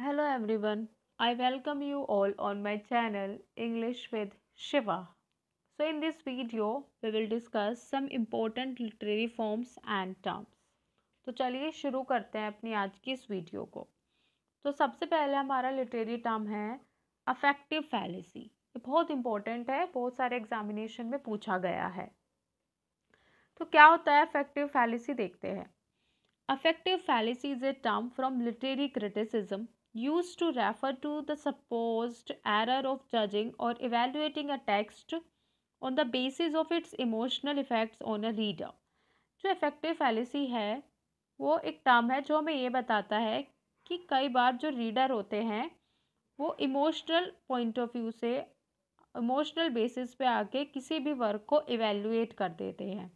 Hello everyone I welcome you all on my channel English with Shiva so in this video we will discuss some important literary forms and terms तो चलिए शुरू करते हैं अपनी आज की इस वीडियो को तो सबसे पहले हमारा लिटरेरी टर्म है अफेक्टिव फैलेसी ये बहुत इंपॉर्टेंट है बहुत सारे एग्जामिनेशन में पूछा गया है तो क्या होता है अफेक्टिव फैलेसी देखते हैं affective fallacy is a term from literary criticism use to refer to the suppose error of judging or evaluating a text on the basis of its emotional effects on a reader जो effective fallacy है वो एक term है जो हमें ये बताता है कि कई बार जो रीडर होते हैं वो इमोशनल पॉइंट ऑफ व्यू से इमोशनल बेसिस पे आके किसी भी वर्क को इवेल्युएट कर देते हैं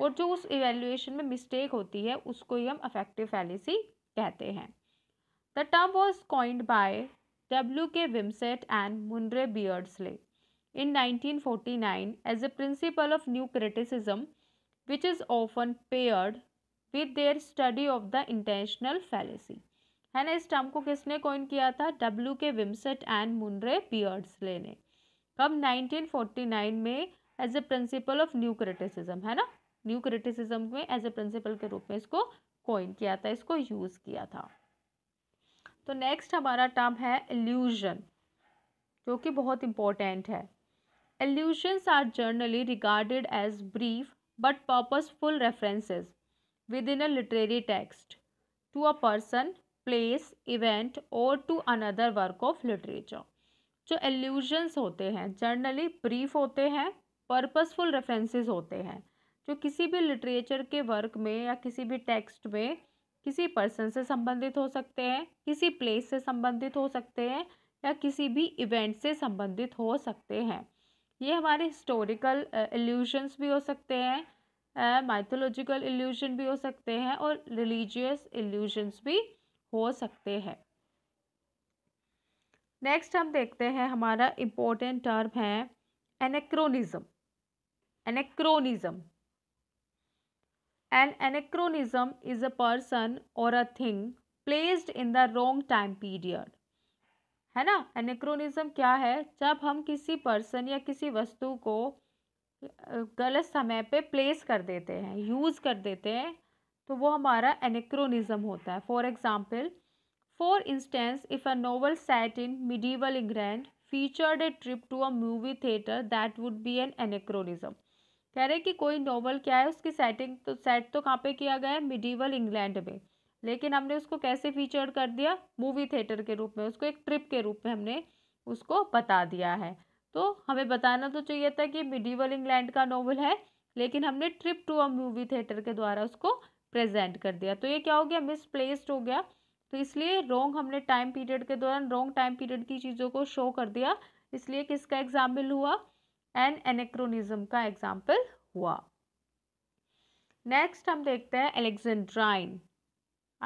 और जो उस इवेल्युएशन में मिस्टेक होती है उसको ही हम अफेक्टिव फैलिसी कहते हैं The term was coined by W.K. Wimsett and Munre Beardsley in 1949 as a principle of new criticism, which is often paired with their study of the intentional fallacy. है ना इस term को किसने coin किया था W के विम्सेट and मुनरे पियर्सले ने कब 1949 में as a principle of new criticism है ना न्यू क्रिटिसिज्म में एज ए प्रिंसिपल के रूप में इसको कॉइन किया था इसको यूज़ किया था तो नेक्स्ट हमारा टर्म है एल्यूजन जो कि बहुत इम्पोर्टेंट है allusions are generally regarded as brief but purposeful references within a literary text to a person place event or to another work of literature जो एल्यूजन्स होते हैं जर्नली ब्रीफ होते हैं पर्पजफुल रेफरेंसेज होते हैं जो किसी भी लिटरेचर के वर्क में या किसी भी टेक्स्ट में किसी पर्सन से संबंधित हो सकते हैं किसी प्लेस से संबंधित हो सकते हैं या किसी भी इवेंट से संबंधित हो सकते हैं ये हमारे हिस्टोरिकल एल्यूशंस भी हो सकते हैं माइथोलॉजिकल एल्यूशन भी हो सकते हैं और रिलीजियस एल्यूशंस भी हो सकते हैं नेक्स्ट हम देखते हैं हमारा इम्पोर्टेंट टर्म है एनेक्रोनिज्म एनेक्रोनिज्म An anachronism is a person or a thing placed in the wrong time period है ना एनेक्रोनिज्म क्या है जब हम किसी पर्सन या किसी वस्तु को गलत समय पे प्लेस कर देते हैं यूज़ कर देते हैं तो वो हमारा एनेक्रोनिज्म होता है for example for instance if a novel set in medieval England featured a trip to a movie theatre that would be an anachronism कह रहे हैं कि कोई नॉवल क्या है उसकी सेटिंग तो सेट तो कहाँ पे किया गया है मिडीवल इंग्लैंड में लेकिन हमने उसको कैसे फीचर कर दिया मूवी थिएटर के रूप में उसको एक ट्रिप के रूप में हमने उसको बता दिया है तो हमें बताना तो चाहिए था कि मिडीवल इंग्लैंड का नॉवल है लेकिन हमने trip to a movie theatre के द्वारा उसको प्रेजेंट कर दिया तो ये क्या हो गया मिसप्लेस्ड हो गया तो इसलिए रोंग हमने टाइम पीरियड के दौरान रोंग टाइम पीरियड की चीज़ों को शो कर दिया इसलिए किसका एग्जाम्पल हुआ एंड एनेक्रोनिज्म का एग्जाम्पल हुआ नेक्स्ट हम देखते हैं एलेक्जेंड्राइन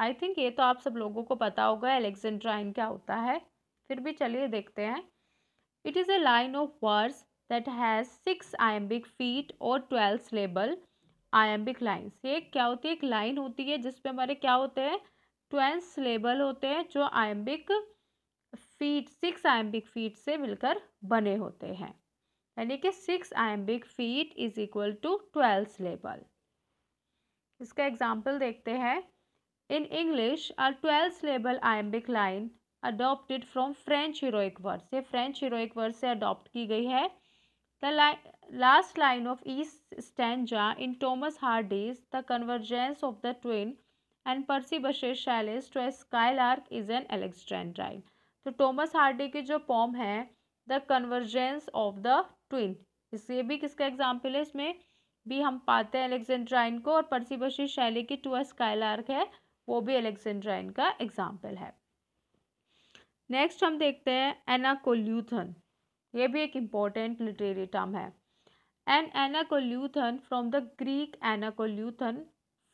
आई थिंक ये तो आप सब लोगों को पता होगा एलेक्जेंड्राइन क्या होता है फिर भी चलिए देखते हैं it is a line of verse that has six iambic feet or twelve syllable iambic lines ये क्या होती है एक लाइन होती है जिसपे हमारे क्या होते हैं ट्वेल्व स्लेबल होते हैं जो iambic feet six iambic feet से मिलकर बने होते हैं यानी कि six iambic feet is equal to twelfth syllable इसका एग्जाम्पल देखते हैं in English are twelfth syllable iambic line adopted from French heroic word ये फ्रेंच हीरोइक वर्स से अडोप्ट की गई है the last line of each stanza in Thomas Hardy's the convergence of the twin and Percy Bysshe Shelley's to a sky lark is an alexandrine तो Thomas Hardy की जो poem है the convergence of the twin इसलिए भी किसका example है इसमें भी हम पाते हैं एलेक्जेंड्राइन को और परसिबशी शैली की टू स्काईलार्क है वो भी एलेक्जेंड्राइन का एग्जाम्पल है नेक्स्ट हम देखते हैं एनाकोल्यूथन ये भी एक इम्पॉर्टेंट लिटरेरी टर्म है an anacoluthon from the Greek anacoluthon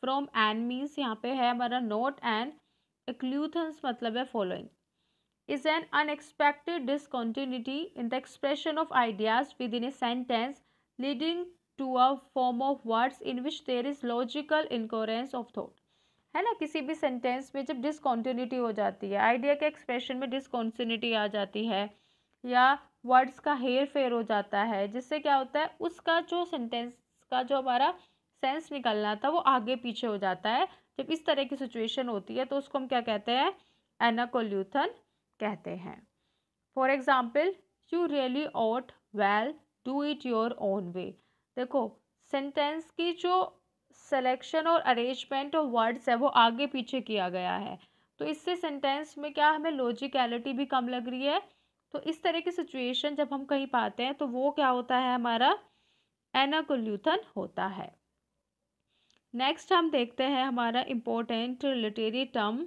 from an means यहाँ पे है हमारा नोट एन एक्ल्यूथन्स मतलब है following is an unexpected discontinuity in the expression of ideas within a sentence leading to a form of words in which there is logical incoherence of thought है ना किसी भी सेंटेंस में जब discontinuity हो जाती है आइडिया के एक्सप्रेशन में डिसकॉन्टिन्यूटी आ जाती है या वर्ड्स का हेयर फेयर हो जाता है जिससे क्या होता है उसका जो सेंटेंस का जो हमारा सेंस निकलना था वो आगे पीछे हो जाता है जब इस तरह की सिचुएशन होती है तो उसको हम क्या कहते हैं एनाकोल्यूथन कहते हैं for example you really ought well do it your own way देखो सेंटेंस की जो सेलेक्शन और अरेंजमेंट ऑफ वर्ड्स है वो आगे पीछे किया गया है तो इससे सेंटेंस में क्या हमें लॉजिकलिटी भी कम लग रही है तो इस तरह की सिचुएशन जब हम कहीं पाते हैं तो वो क्या होता है हमारा एनाकोल्यूथन होता है नेक्स्ट हम देखते हैं हमारा important literary term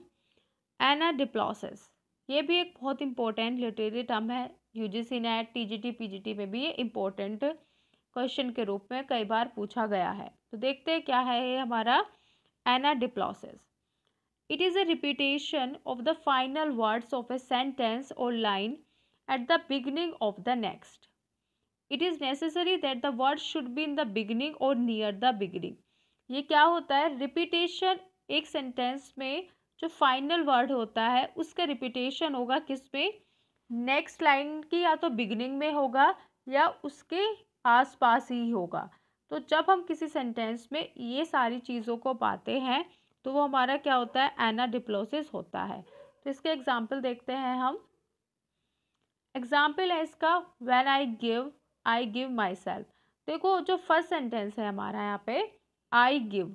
anadiplosis ये भी एक बहुत इंपॉर्टेंट लिटरेरी टर्म है U G C NET T G T P G T में भी ये इम्पोर्टेंट क्वेश्चन के रूप में कई बार पूछा गया है तो देखते हैं क्या है ये हमारा anadiplosis it is a repetition of the final words of a sentence or line at the beginning of the next it is necessary that the word should be in the beginning or near the beginning ये क्या होता है repetition एक sentence में जो final word होता है उसका रिपीटेशन होगा किस पे नेक्स्ट लाइन की या तो बिगनिंग में होगा या उसके आसपास ही होगा तो जब हम किसी सेंटेंस में ये सारी चीज़ों को पाते हैं तो वो हमारा क्या होता है एना डिप्लोसिस होता है तो इसके एग्जाम्पल देखते हैं हम एग्जाम्पल है इसका when I give I give myself देखो जो फर्स्ट सेंटेंस है हमारा यहाँ पे आई गिव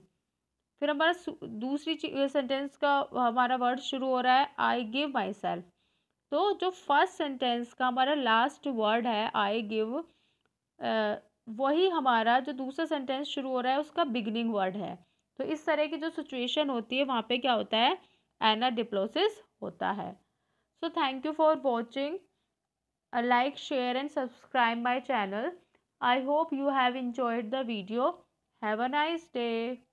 फिर हमारा दूसरी सेंटेंस का हमारा वर्ड शुरू हो रहा है आई गिव माई सेल्फ तो जो फर्स्ट सेंटेंस का हमारा लास्ट वर्ड है आई गिव वही हमारा जो दूसरा सेंटेंस शुरू हो रहा है उसका बिगनिंग वर्ड है तो इस तरह की जो सिचुएशन होती है वहाँ पे क्या होता है एना डिप्लोसिस होता है so thank you for watching like share and subscribe my channel I hope you have enjoyed the video have a nice day